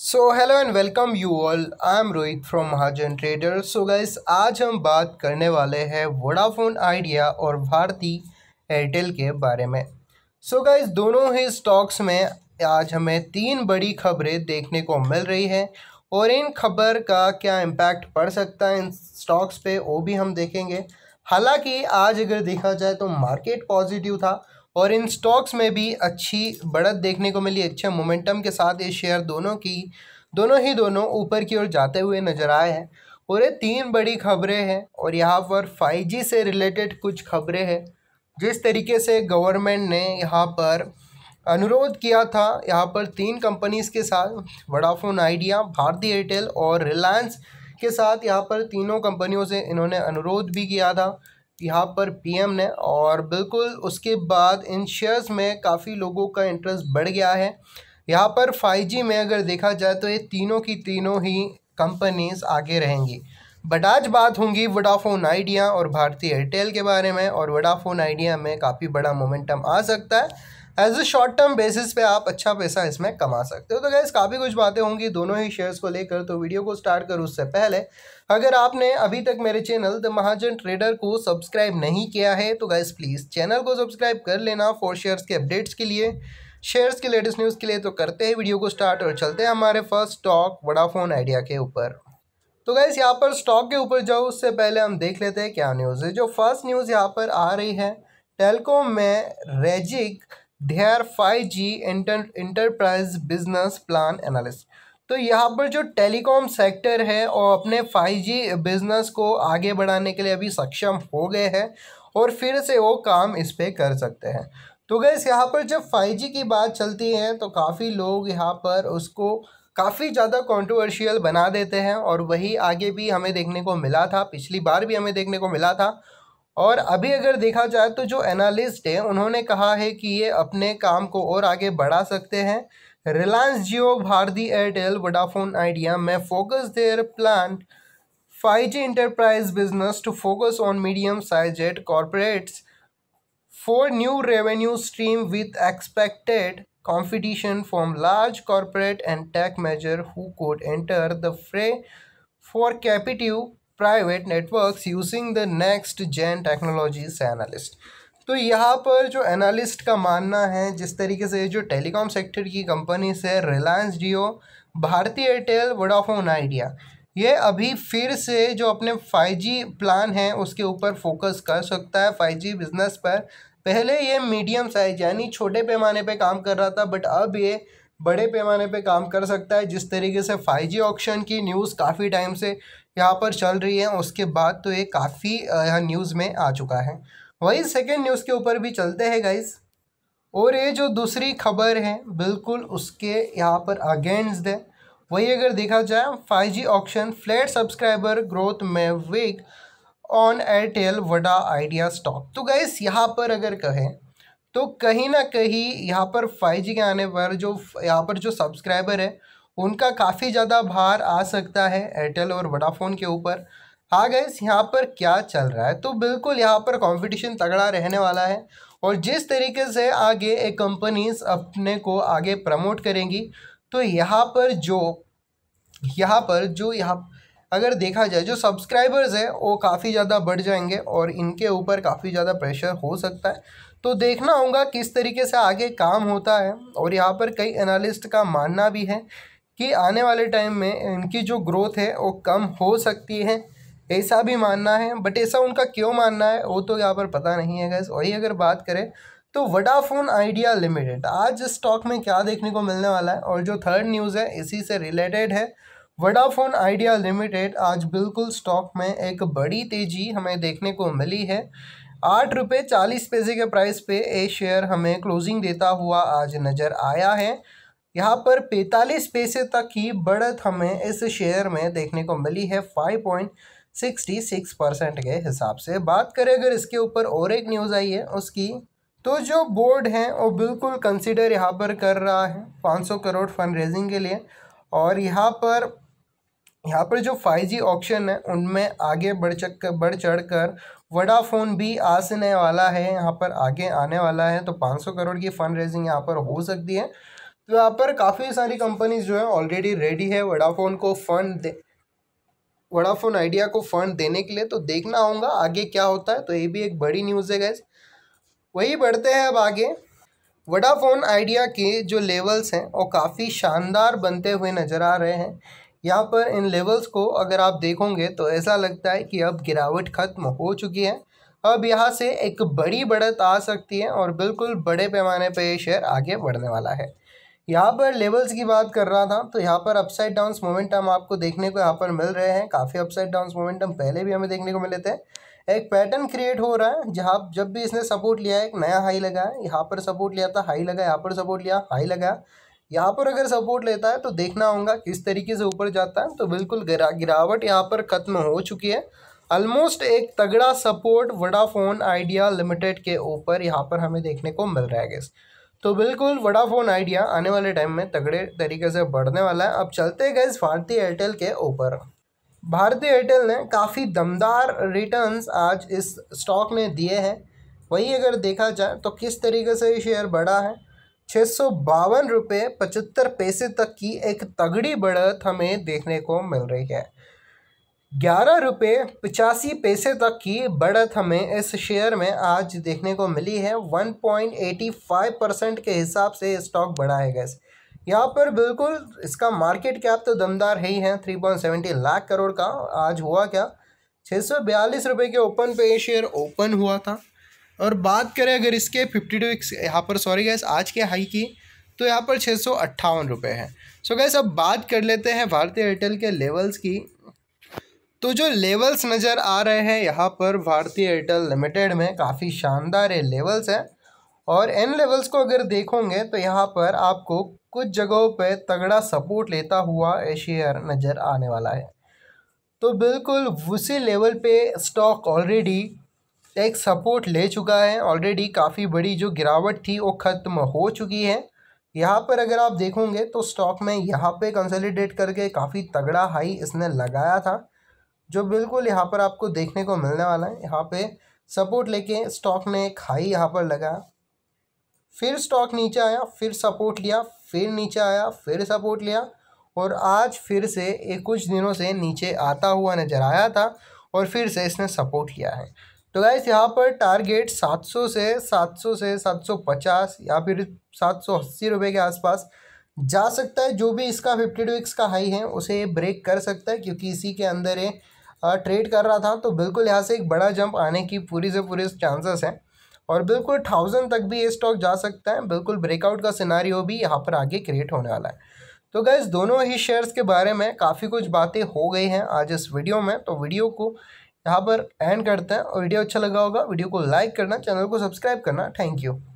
so hello and welcome you all I am Rohit from Mahajan trader so guys आज हम बात करने वाले हैं वोडाफोन आइडिया और भारती एयरटेल के बारे में सो so गाइस दोनों ही स्टॉक्स में आज हमें तीन बड़ी खबरें देखने को मिल रही है और इन खबर का क्या इम्पैक्ट पड़ सकता है इन स्टॉक्स पे वो भी हम देखेंगे हालांकि आज अगर देखा जाए तो मार्केट पॉजिटिव था और इन स्टॉक्स में भी अच्छी बढ़त देखने को मिली अच्छे मोमेंटम के साथ ये शेयर दोनों की दोनों ही दोनों ऊपर की ओर जाते हुए नजर आए हैं और ये तीन बड़ी खबरें हैं और यहाँ पर फाइव से रिलेटेड कुछ खबरें हैं जिस तरीके से गवर्नमेंट ने यहाँ पर अनुरोध किया था यहाँ पर तीन कंपनीज़ के साथ वडाफोन आइडिया भारती एयरटेल और रिलायंस के साथ यहाँ पर तीनों कंपनियों से इन्होंने अनुरोध भी किया था यहाँ पर पीएम ने और बिल्कुल उसके बाद इन शेयर्स में काफ़ी लोगों का इंटरेस्ट बढ़ गया है यहाँ पर 5G में अगर देखा जाए तो ये तीनों की तीनों ही कंपनीज आगे रहेंगी बट आज बात होंगी वोडाफोन आइडिया और भारतीय एयरटेल के बारे में और वोडाफोन आइडिया में काफ़ी बड़ा मोमेंटम आ सकता है as a short term basis पे आप अच्छा पैसा इसमें कमा सकते हो तो गैस काफ़ी कुछ बातें होंगी दोनों ही शेयर्स को लेकर तो वीडियो को स्टार्ट करो उससे पहले अगर आपने अभी तक मेरे चैनल द महाजन ट्रेडर को सब्सक्राइब नहीं किया है तो गैस प्लीज़ चैनल को सब्सक्राइब कर लेना फॉर शेयर्स के अपडेट्स के लिए शेयर्स के लेटेस्ट न्यूज़ के लिए तो करते हैं वीडियो को स्टार्ट और चलते हैं हमारे फर्स्ट स्टॉक वडाफोन आइडिया के ऊपर तो गैस यहाँ पर स्टॉक के ऊपर जाओ उससे पहले हम देख लेते हैं क्या न्यूज़ है जो फर्स्ट न्यूज़ यहाँ पर आ रही है टेलकॉम में rejig their five G enterprise business plan analysts तो यहाँ पर जो टेलीकॉम सेक्टर है और अपने फाइव जी बिज़नेस को आगे बढ़ाने के लिए अभी सक्षम हो गए हैं और फिर से वो काम इस पर कर सकते हैं तो गैस यहाँ पर जब फाइव जी की बात चलती है तो काफ़ी लोग यहाँ पर उसको काफ़ी ज़्यादा कॉन्ट्रोवर्शियल बना देते हैं और वही आगे भी हमें देखने को मिला था पिछली बार भी हमें देखने को मिला था और अभी अगर देखा जाए तो जो एनालिस्ट हैं उन्होंने कहा है कि ये अपने काम को और आगे बढ़ा सकते हैं रिलायंस जियो भारती एयरटेल वोडाफोन आइडिया में focus their plan five G enterprise business to focus on medium size and corporates for new revenue stream with expected competition from large corporate and tech major who could enter the fray for captive private networks using the next gen technologies analyst तो यहाँ पर जो analyst का मानना है जिस तरीके से जो टेलीकॉम सेक्टर की कंपनीज है रिलायंस जियो भारतीय एयरटेल वोडाफोन आइडिया ये अभी फिर से जो अपने 5G प्लान है उसके ऊपर फोकस कर सकता है 5G बिजनेस पर पहले ये मीडियम साइज यानी छोटे पैमाने पे काम कर रहा था बट अब ये बड़े पैमाने पे काम कर सकता है जिस तरीके से 5G ऑप्शन की न्यूज़ काफ़ी टाइम से यहाँ पर चल रही है उसके बाद तो ये काफ़ी यहाँ न्यूज़ में आ चुका है वही सेकेंड न्यूज़ के ऊपर भी चलते हैं गाइज और ये जो दूसरी खबर है बिल्कुल उसके यहाँ पर अगेंस्ट है वही अगर देखा जाए five G auction flat subscriber growth में weigh on Airtel Voda Idea stock तो गाइस यहाँ पर अगर कहें तो कहीं ना कहीं यहाँ पर फाइव जी के आने पर जो यहाँ पर जो सब्सक्राइबर है उनका काफ़ी ज़्यादा भार आ सकता है एयरटेल और वडाफोन के ऊपर हाँ गैस यहाँ पर क्या चल रहा है तो बिल्कुल यहाँ पर कंपटीशन तगड़ा रहने वाला है और जिस तरीके से आगे एक कंपनीज अपने को आगे प्रमोट करेंगी तो यहाँ पर जो यहाँ पर जो यहाँ अगर देखा जाए जो सब्सक्राइबर्स है वो काफ़ी ज़्यादा बढ़ जाएंगे और इनके ऊपर काफ़ी ज़्यादा प्रेशर हो सकता है तो देखना होगा किस तरीके से आगे काम होता है और यहाँ पर कई एनालिस्ट का मानना भी है कि आने वाले टाइम में इनकी जो ग्रोथ है वो कम हो सकती है ऐसा भी मानना है बट ऐसा उनका क्यों मानना है वो तो यहाँ पर पता नहीं है गैस वही अगर बात करें तो वडाफोन आइडिया लिमिटेड आज स्टॉक में क्या देखने को मिलने वाला है और जो थर्ड न्यूज़ है इसी से रिलेटेड है वडाफोन आइडिया लिमिटेड आज बिल्कुल स्टॉक में एक बड़ी तेज़ी हमें देखने को मिली है आठ रुपये चालीस पैसे के प्राइस पे ये शेयर हमें क्लोजिंग देता हुआ आज नज़र आया है यहाँ पर 45 पैसे तक की बढ़त हमें इस शेयर में देखने को मिली है 5.66 परसेंट के हिसाब से बात करें अगर इसके ऊपर और एक न्यूज़ आई है उसकी तो जो बोर्ड है वो बिल्कुल कंसिडर यहाँ पर कर रहा है 500 करोड़ फंड रेजिंग के लिए और यहाँ पर यहाँ पर जो 5G ऑप्शन है उनमें आगे बढ़ चक बढ़ चढ़ कर वडाफोन भी आसने वाला है यहाँ पर आगे आने वाला है तो 500 करोड़ की फंड रेजिंग यहाँ पर हो सकती है तो यहाँ पर काफ़ी सारी कंपनीज जो है ऑलरेडी रेडी है वडाफोन को फंड दे वडाफोन आइडिया को फंड देने के लिए तो देखना होगा आगे क्या होता है तो ये भी एक बड़ी न्यूज़ है गैस वही बढ़ते हैं अब आगे वडाफोन आइडिया के जो लेवल्स हैं वो काफ़ी शानदार बनते हुए नज़र आ रहे हैं यहाँ पर इन लेवल्स को अगर आप देखोगे तो ऐसा लगता है कि अब गिरावट ख़त्म हो चुकी है अब यहाँ से एक बड़ी बढ़त आ सकती है और बिल्कुल बड़े पैमाने पर ये शेयर आगे बढ़ने वाला है यहाँ पर लेवल्स की बात कर रहा था तो यहाँ पर अपसाइड डाउन्स मोमेंटम आपको देखने को यहाँ पर मिल रहे हैं काफ़ी अपसाइड डाउन्स मोमेंटम पहले भी हमें देखने को मिले थे एक पैटर्न क्रिएट हो रहा है जहाँ जब भी इसने सपोर्ट लिया एक नया हाई लगा है यहाँ पर सपोर्ट लिया था हाई लगा यहाँ पर सपोर्ट लिया हाई लगा यहाँ पर अगर सपोर्ट लेता है तो देखना होगा किस तरीके से ऊपर जाता है तो बिल्कुल गिरा गिरावट यहाँ पर ख़त्म हो चुकी है ऑलमोस्ट एक तगड़ा सपोर्ट वडाफोन आइडिया लिमिटेड के ऊपर यहाँ पर हमें देखने को मिल रहा है गैस तो बिल्कुल वडाफोन आइडिया आने वाले टाइम में तगड़े तरीके से बढ़ने वाला है अब चलते गए इस भारती एयरटेल के ऊपर भारती एयरटेल ने काफ़ी दमदार रिटर्न्स आज इस स्टॉक ने दिए हैं वहीं अगर देखा जाए तो किस तरीके से ये शेयर बढ़ा है छः सौ बावन रुपये पचहत्तर पैसे तक की एक तगड़ी बढ़त हमें देखने को मिल रही है ग्यारह रुपये पचासी पैसे तक की बढ़त हमें इस शेयर में आज देखने को मिली है one point eighty five percent के हिसाब से स्टॉक बढ़ा है गैस यहाँ पर बिल्कुल इसका मार्केट कैप तो दमदार है ही है three point seventy lakh crore का आज हुआ क्या छः सौ बयालीस रुपये के ओपन पे ये शेयर ओपन हुआ था और बात करें अगर इसके फिफ्टी टू यहाँ पर सॉरी गैस आज के हाई की तो यहाँ पर छः सौ अट्ठावन रुपये है सो गैस अब बात कर लेते हैं भारतीय एयरटेल के लेवल्स की तो जो लेवल्स नज़र आ रहे हैं यहाँ पर भारतीय एयरटेल लिमिटेड में काफ़ी शानदार है लेवल्स हैं और इन लेवल्स को अगर देखोगे तो यहाँ पर आपको कुछ जगहों पे तगड़ा सपोर्ट लेता हुआ शेयर नज़र आने वाला है तो बिल्कुल उसी लेवल पे स्टॉक ऑलरेडी एक सपोर्ट ले चुका है ऑलरेडी काफ़ी बड़ी जो गिरावट थी वो ख़त्म हो चुकी है यहाँ पर अगर आप देखोगे तो स्टॉक में यहाँ पे कंसोलिडेट करके काफ़ी तगड़ा हाई इसने लगाया था जो बिल्कुल यहाँ पर आपको देखने को मिलने वाला है यहाँ पे सपोर्ट लेके स्टॉक ने एक हाई यहाँ पर लगाया फिर स्टॉक नीचे आया फिर सपोर्ट लिया फिर नीचे आया फिर सपोर्ट लिया और आज फिर से एक कुछ दिनों से नीचे आता हुआ नज़र आया था और फिर से इसने सपोर्ट लिया है तो गाइस यहाँ पर टारगेट 700 से 700 से 750 या फिर सात सौ के आसपास जा सकता है जो भी इसका फिफ्टी टू का हाई है उसे ब्रेक कर सकता है क्योंकि इसी के अंदर है ट्रेड कर रहा था तो बिल्कुल यहाँ से एक बड़ा जंप आने की पूरी से पूरी चांसेस हैं और बिल्कुल थाउजेंड तक भी ये स्टॉक जा सकता है बिल्कुल ब्रेकआउट का सिनारी भी यहाँ पर आगे क्रिएट होने वाला है तो गैस दोनों ही शेयर्स के बारे में काफ़ी कुछ बातें हो गई हैं आज इस वीडियो में तो वीडियो को यहाँ पर एंड करते हैं और वीडियो अच्छा लगा होगा वीडियो को लाइक करना चैनल को सब्सक्राइब करना थैंक यू